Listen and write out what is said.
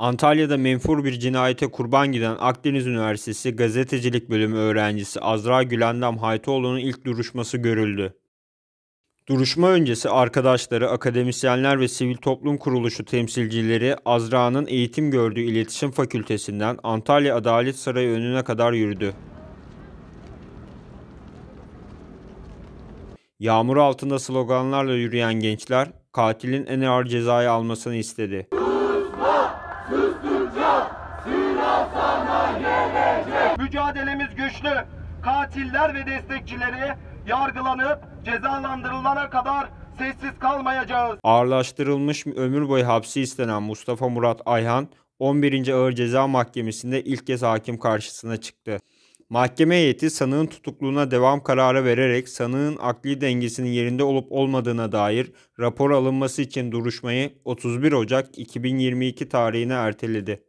Antalya'da menfur bir cinayete kurban giden Akdeniz Üniversitesi Gazetecilik Bölümü öğrencisi Azra Gülendam Haytoğlu'nun ilk duruşması görüldü. Duruşma öncesi arkadaşları, akademisyenler ve sivil toplum kuruluşu temsilcileri Azra'nın eğitim gördüğü iletişim fakültesinden Antalya Adalet Sarayı önüne kadar yürüdü. Yağmur altında sloganlarla yürüyen gençler katilin en ağır cezayı almasını istedi. mücadelemiz güçlü. Katiller ve destekçileri yargılanıp cezalandırılana kadar sessiz kalmayacağız. Ağırlaştırılmış ömür boyu hapsi istenen Mustafa Murat Ayhan 11. Ağır Ceza Mahkemesi'nde ilk kez hakim karşısına çıktı. Mahkeme heyeti sanığın tutukluğuna devam kararı vererek sanığın akli dengesinin yerinde olup olmadığına dair rapor alınması için duruşmayı 31 Ocak 2022 tarihine erteledi.